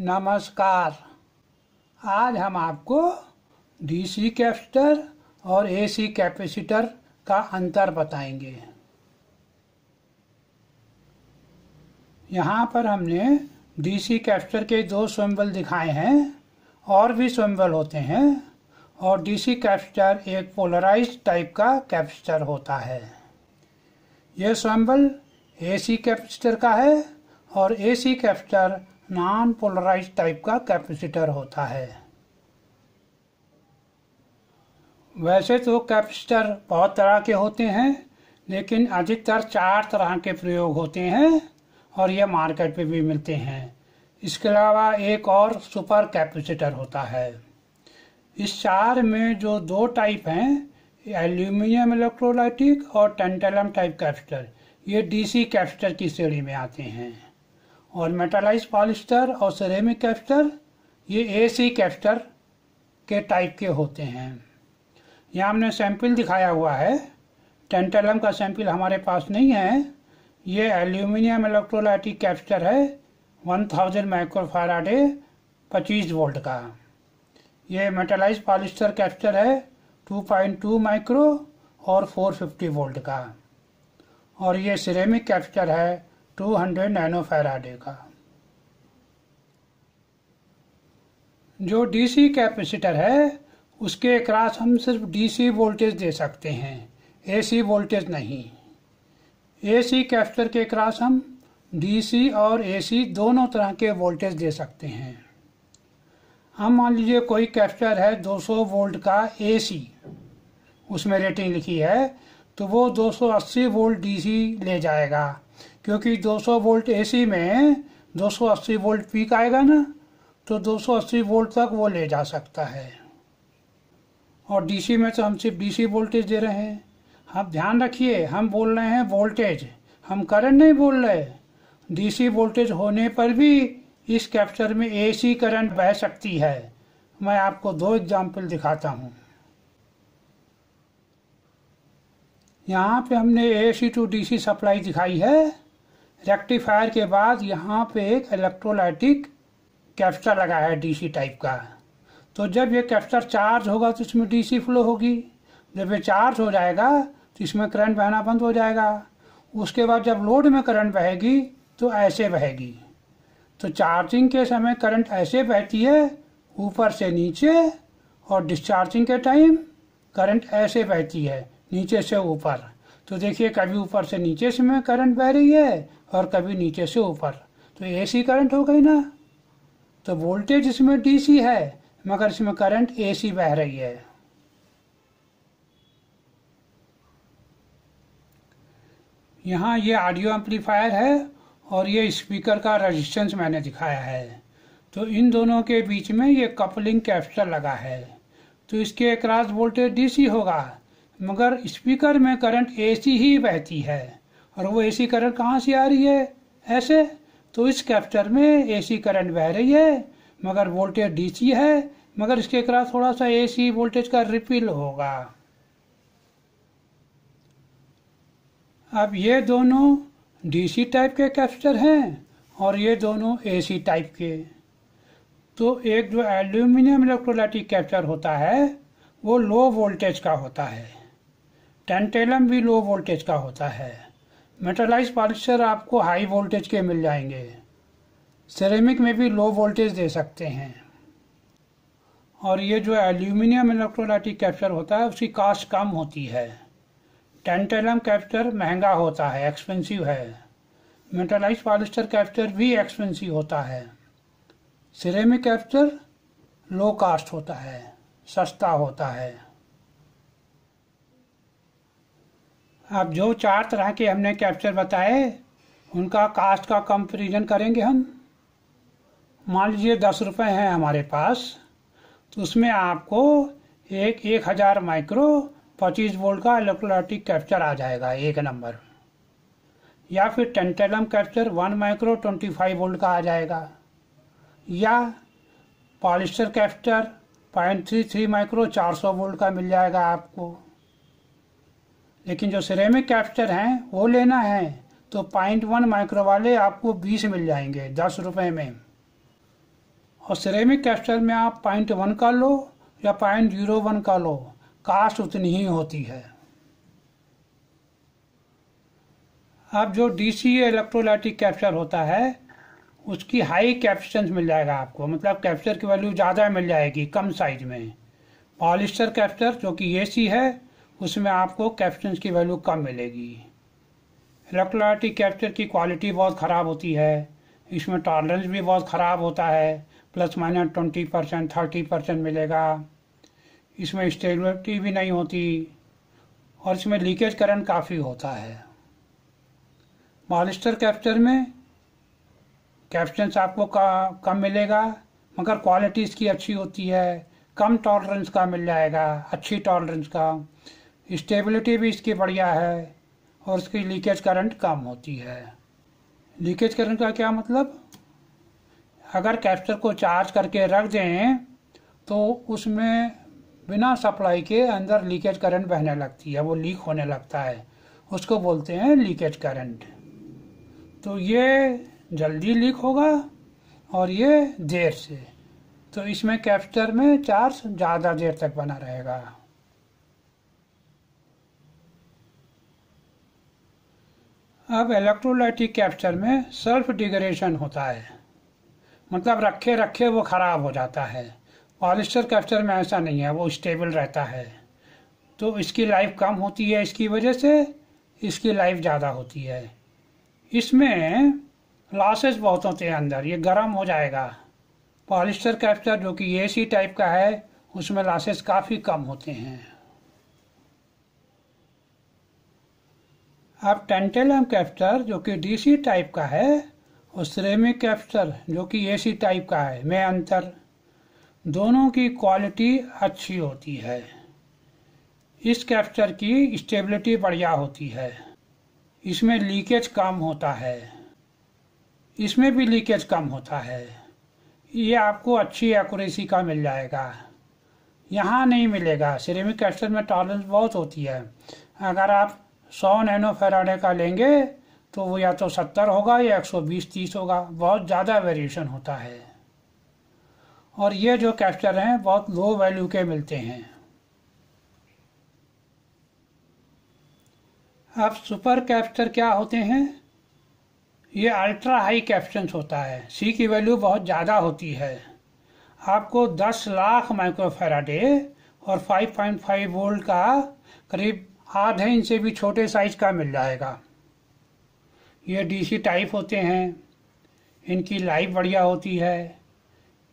नमस्कार आज हम आपको डीसी कैपेसिटर और एसी कैपेसिटर का अंतर बताएंगे यहाँ पर हमने डीसी कैपेसिटर के दो स्वयंबल दिखाए हैं और भी स्वयंबल होते हैं और डीसी कैपेसिटर एक पोलराइज टाइप का कैपेसिटर होता है यह स्वयंबल एसी कैपेसिटर का है और AC capacitor non polarise type का कैपेसिटर होता है वैसे तो कैपेसिटर बहुत तरह के होते हैं लेकिन अधिकतर चार तरह के प्रयोग होते हैं और ये मार्केट में भी मिलते हैं इसके अलावा एक और सुपर कैपेसिटर होता है इस चार में जो दो टाइप हैं एल्यूमिनियम इलेक्ट्रोलाइटिक और टेंटेलम टाइप कैपेसिटर ये डीसी कैपेसिटर की श्रेणी में आते हैं और मेटालाइज पॉलिस्टर और सेरेमिक कैप्टर ये ए सी कैप्स्टर के टाइप के होते हैं यहाँ हमने सैंपल दिखाया हुआ है टेंटेलम का सैंपल हमारे पास नहीं है ये एल्यूमिनियम इलेक्ट्रोलाइटिक कैप्चर है 1000 माइक्रोफाराडे पच्चीस वोल्ट का ये मेटालाइज पॉलिस्टर कैप्चर है 2.2 माइक्रो और 450 वोल्ट का और ये सिरेमिक कैप्चर है 200 नैनो फैराडे का जो डीसी कैपेसिटर है उसके अक्रॉस हम सिर्फ डीसी वोल्टेज दे सकते हैं एसी वोल्टेज नहीं एसी कैपेसिटर के अक्रॉस हम डीसी और एसी दोनों तरह के वोल्टेज दे सकते हैं हम मान लीजिए कोई कैपेसिटर है 200 वोल्ट का एसी उसमें रेटिंग लिखी है तो वो 280 वोल्ट डीसी ले जाएगा क्योंकि 200 वोल्ट एसी में 280 वोल्ट पीक आएगा ना तो 280 वोल्ट तक वो ले जा सकता है और डीसी में तो हम सिर्फ डीसी वोल्टेज दे रहे हैं आप ध्यान रखिए हम बोल रहे हैं वोल्टेज हम करंट नहीं बोल रहे डीसी वोल्टेज होने पर भी इस कैप्चर में एसी करंट बह सकती है मैं आपको दो एग्जाम्पल दिखाता हूँ यहाँ पे हमने एसी टू डीसी सप्लाई दिखाई है रेक्टिफायर के बाद यहाँ पे एक इलेक्ट्रोलाइटिक कैप्चर लगा है डीसी टाइप का तो जब ये कैप्चर चार्ज होगा तो इसमें डीसी फ्लो होगी जब ये चार्ज हो जाएगा तो इसमें करंट बहना बंद हो जाएगा उसके बाद जब लोड में करंट बहेगी तो ऐसे बहेगी तो चार्जिंग के समय करंट ऐसे बहती है ऊपर से नीचे और डिस्चार्जिंग के टाइम करंट ऐसे बहती है नीचे से ऊपर तो देखिए कभी ऊपर से नीचे से में करंट बह रही है और कभी नीचे से ऊपर तो एसी करंट हो गई ना तो वोल्टेज इसमें डीसी है मगर इसमें करंट एसी बह रही है यहाँ ये ऑडियो एम्पलीफायर है और ये स्पीकर का रेजिस्टेंस मैंने दिखाया है तो इन दोनों के बीच में ये कपलिंग कैपेसिटर लगा है तो इसके क्रॉस वोल्टेज डीसी होगा मगर स्पीकर में करंट एसी ही बहती है और वो एसी करंट कहाँ से आ रही है ऐसे तो इस कैप्चर में एसी करंट बह रही है मगर वोल्टेज डीसी है मगर इसके क्रॉस थोड़ा सा एसी वोल्टेज का रिपील होगा अब ये दोनों डीसी टाइप के कैप्चर हैं और ये दोनों एसी टाइप के तो एक जो एल्यूमिनियम इलेक्ट्रोलाइटिक कैप्चर होता है वो लो वोल्टेज का होता है टेंटेलम भी लो वोल्टेज का होता है मेटलाइज पॉलिस्टर आपको हाई वोल्टेज के मिल जाएंगे सेरेमिक में भी लो वोल्टेज दे सकते हैं और ये जो एल्यूमिनियम इलेक्ट्रोलाइटिक कैप्चर होता है उसकी कास्ट कम होती है टेंटेलम कैप्चर महंगा होता है एक्सपेंसिव है मेटलाइज पॉलिस्टर कैप्चर भी एक्सपेंसिव होता है सिरेमिक कैप्चर लो कास्ट होता है सस्ता होता है अब जो चार तरह के हमने कैप्चर बताए उनका कास्ट का कंपेरिजन करेंगे हम मान लीजिए दस रुपये हैं हमारे पास तो उसमें आपको एक एक हज़ार माइक्रो पच्चीस वोल्ट का इलेक्ट्रोलाइटिक कैप्चर आ जाएगा एक नंबर या फिर tantalum capacitor one micro twenty five volt का आ जाएगा या polyester capacitor point three three micro चार सौ वोल्ट का मिल जाएगा आपको लेकिन जो सिरेमिक कैप्चर हैं वो लेना है तो पॉइंट वन माइक्रो वाले आपको बीस मिल जाएंगे दस रुपये में और सिरेमिक कैप्चर में आप पॉइंट वन का लो या पॉइंट जीरो वन का लो कास्ट उतनी ही होती है अब जो डी सी इलेक्ट्रोलाइटिक कैप्चर होता है उसकी हाई कैप्सेंस मिल जाएगा आपको मतलब कैप्चर की वैल्यू ज़्यादा मिल जाएगी कम साइज में पॉलिस्टर कैप्चर जो कि ए सी है उसमें आपको कैप्शन की वैल्यू कम मिलेगी इलेक्ट्रोलाइटिक कैप्चर की क्वालिटी बहुत ख़राब होती है इसमें टॉलरेंस भी बहुत ख़राब होता है plus minus twenty percent thirty percent मिलेगा इसमें स्टेबिलिटी भी नहीं होती और इसमें लीकेज करंट काफ़ी होता है मॉलिस्टर कैप्चर में कैप्शंस आपको कम मिलेगा मगर क्वालिटी इसकी अच्छी होती है कम टॉलरेंस का मिल जाएगा अच्छी टॉलरेंस का स्टेबिलिटी भी इसकी बढ़िया है और इसकी लीकेज करंट कम होती है लीकेज करंट का क्या मतलब अगर कैप्चर को चार्ज करके रख दें तो उसमें बिना सप्लाई के अंदर लीकेज करंट बहने लगती है वो लीक होने लगता है उसको बोलते हैं लीकेज करंट तो ये जल्दी लीक होगा और ये देर से तो इसमें कैप्चर में चार्ज ज़्यादा देर तक बना रहेगा अब इलेक्ट्रोलाइटिक कैप्चर में सेल्फ डिग्रेडेशन होता है मतलब रखे रखे वो ख़राब हो जाता है पॉलिस्टर कैप्चर में ऐसा नहीं है वो स्टेबल रहता है तो इसकी लाइफ कम होती है इसकी वजह से इसकी लाइफ ज़्यादा होती है इसमें लॉसेस बहुत होते हैं अंदर ये गर्म हो जाएगा पॉलिस्टर कैप्चर जो कि ए टाइप का है उसमें लॉसेस काफ़ी कम होते हैं अब टेंटेलम कैप्चर जो कि डीसी टाइप का है और सिरेमिक कैप्चर जो कि एसी टाइप का है में अंतर दोनों की क्वालिटी अच्छी होती है इस कैप्चर की स्टेबिलिटी बढ़िया होती है इसमें लीकेज कम होता है इसमें भी लीकेज कम होता है ये आपको अच्छी एक्यूरेसी का मिल जाएगा यहाँ नहीं मिलेगा सिरेमिक कैप्चर में टॉलरेंस बहुत होती है अगर आप सौ नैनो फेराडे का लेंगे तो वो या तो सत्तर होगा या एक सौ बीस तीस होगा बहुत ज़्यादा वेरिएशन होता है और ये जो कैप्चर हैं बहुत लो वैल्यू के मिलते हैं अब सुपर कैप्चर क्या होते हैं ये अल्ट्रा हाई कैप्शन होता है सी की वैल्यू बहुत ज़्यादा होती है आपको 10 लाख माइक्रोफेराडे और 5.5 वोल्ट का करीब आधे इंच से भी छोटे साइज का मिल जाएगा ये डीसी टाइप होते हैं इनकी लाइफ बढ़िया होती है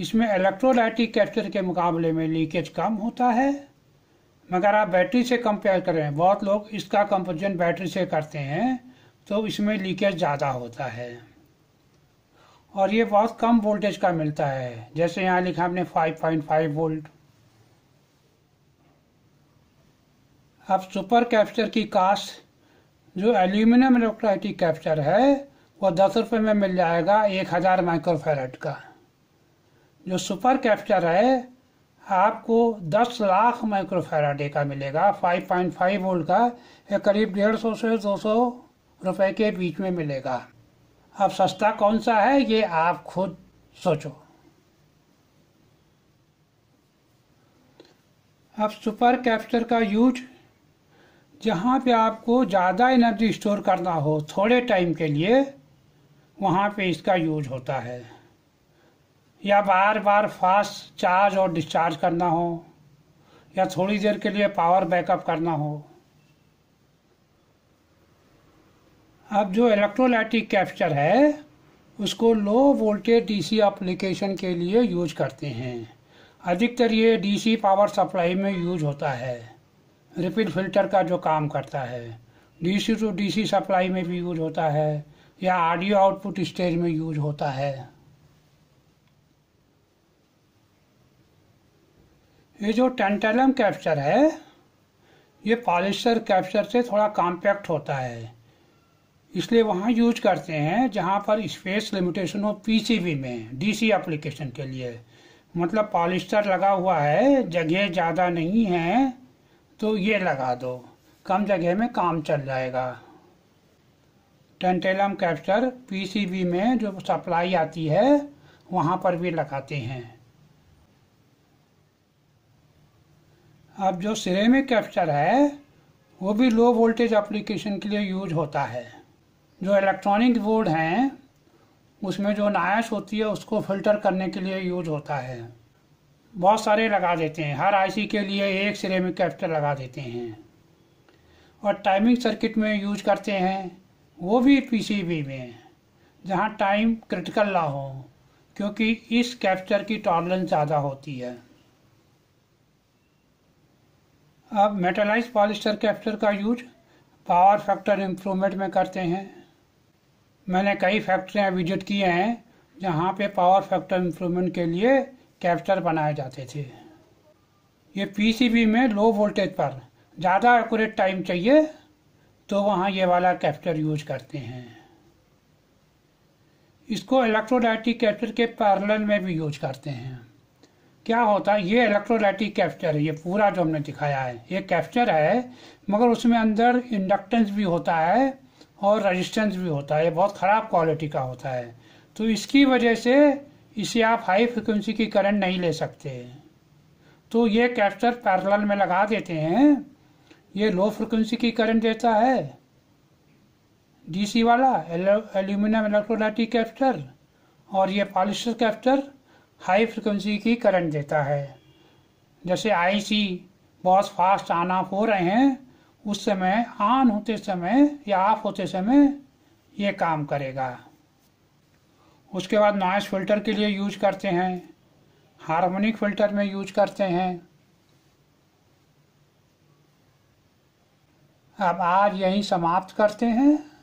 इसमें इलेक्ट्रोलाइटिक कैप्चर के मुकाबले में लीकेज कम होता है मगर आप बैटरी से कंपेयर करें बहुत लोग इसका कंपेरिजन बैटरी से करते हैं तो इसमें लीकेज ज़्यादा होता है और ये बहुत कम वोल्टेज का मिलता है जैसे यहाँ लिखा हमने 5.5 वोल्ट अब सुपर कैप्चर की कास्ट जो एल्यूमिनियम इलेक्ट्रोलाइटिक कैप्चर है वो दस रुपये में मिल जाएगा एक हज़ार माइक्रोफेरेट का जो सुपर कैप्चर है आपको दस लाख माइक्रोफेराडे का मिलेगा फाइव पॉइंट फाइव वोल्ट का ये करीब डेढ़ सौ से दो सौ रुपये के बीच में मिलेगा अब सस्ता कौन सा है ये आप खुद सोचो अब सुपर कैप्चर का यूज जहाँ पे आपको ज़्यादा एनर्जी स्टोर करना हो थोड़े टाइम के लिए वहाँ पे इसका यूज होता है या बार बार फास्ट चार्ज और डिस्चार्ज करना हो या थोड़ी देर के लिए पावर बैकअप करना हो अब जो इलेक्ट्रोलाइटिक कैप्चर है उसको लो वोल्टेज डीसी एप्लीकेशन के लिए यूज करते हैं अधिकतर ये डीसी पावर सप्लाई में यूज होता है रिपीट फिल्टर का जो काम करता है डीसी टू डीसी सप्लाई में भी यूज होता है या ऑडियो आउटपुट स्टेज में यूज होता है ये जो टेंटेलम कैप्चर है ये पॉलिस्टर कैप्चर से थोड़ा कॉम्पैक्ट होता है इसलिए वहाँ यूज करते हैं जहाँ पर स्पेस लिमिटेशन हो पीसीबी में डीसी एप्लीकेशन के लिए मतलब पॉलिस्टर लगा हुआ है जगह ज़्यादा नहीं है तो ये लगा दो कम जगह में काम चल जाएगा टेंटेलम कैप्चर पीसीबी में जो सप्लाई आती है वहाँ पर भी लगाते हैं अब जो सिरे में कैप्चर है वो भी लो वोल्टेज एप्लीकेशन के लिए यूज होता है जो इलेक्ट्रॉनिक बोर्ड हैं उसमें जो नायश होती है उसको फिल्टर करने के लिए यूज होता है बहुत सारे लगा देते हैं हर आईसी के लिए एक सिरेमिक कैपेसिटर लगा देते हैं और टाइमिंग सर्किट में यूज करते हैं वो भी पीसीबी में जहाँ टाइम क्रिटिकल ना हो क्योंकि इस कैप्चर की टॉलरेंस ज़्यादा होती है अब मेटलाइज पॉलिस्टर कैप्चर का यूज पावर फैक्टर इम्प्रूवमेंट में करते हैं मैंने कई फैक्ट्रियाँ विजिट किए हैं जहाँ पे पावर फैक्टर इम्प्रूवमेंट के लिए कैप्चर बनाए जाते थे ये पीसीबी में लो वोल्टेज पर ज़्यादा एक्यूरेट टाइम चाहिए तो वहाँ ये वाला कैप्चर यूज करते हैं इसको इलेक्ट्रोलाइटिक कैप्चर के पैरेलल में भी यूज करते हैं क्या होता है ये इलेक्ट्रोलाइटिक कैप्चर है ये पूरा जो हमने दिखाया है ये कैप्चर है मगर उसमें अंदर इंडक्टेंस भी होता है और रजिस्टेंस भी होता है ये बहुत ख़राब क्वालिटी का होता है तो इसकी वजह से इसे आप हाई फ्रिक्वेंसी की करंट नहीं ले सकते तो ये कैप्चर पैरेलल में लगा देते हैं ये लो फ्रिक्वेंसी की करंट देता है डीसी वाला एल्यूमिनियम इलेक्ट्रोलाइटिक कैप्चर और ये पॉलिस्टर कैप्चर हाई फ्रिक्वेंसी की करंट देता है जैसे आईसी बहुत फास्ट ऑन ऑफ हो रहे हैं उस समय ऑन होते समय या ऑफ होते समय ये काम करेगा उसके बाद नॉइस फिल्टर के लिए यूज करते हैं हार्मोनिक फिल्टर में यूज करते हैं अब आज यहीं समाप्त करते हैं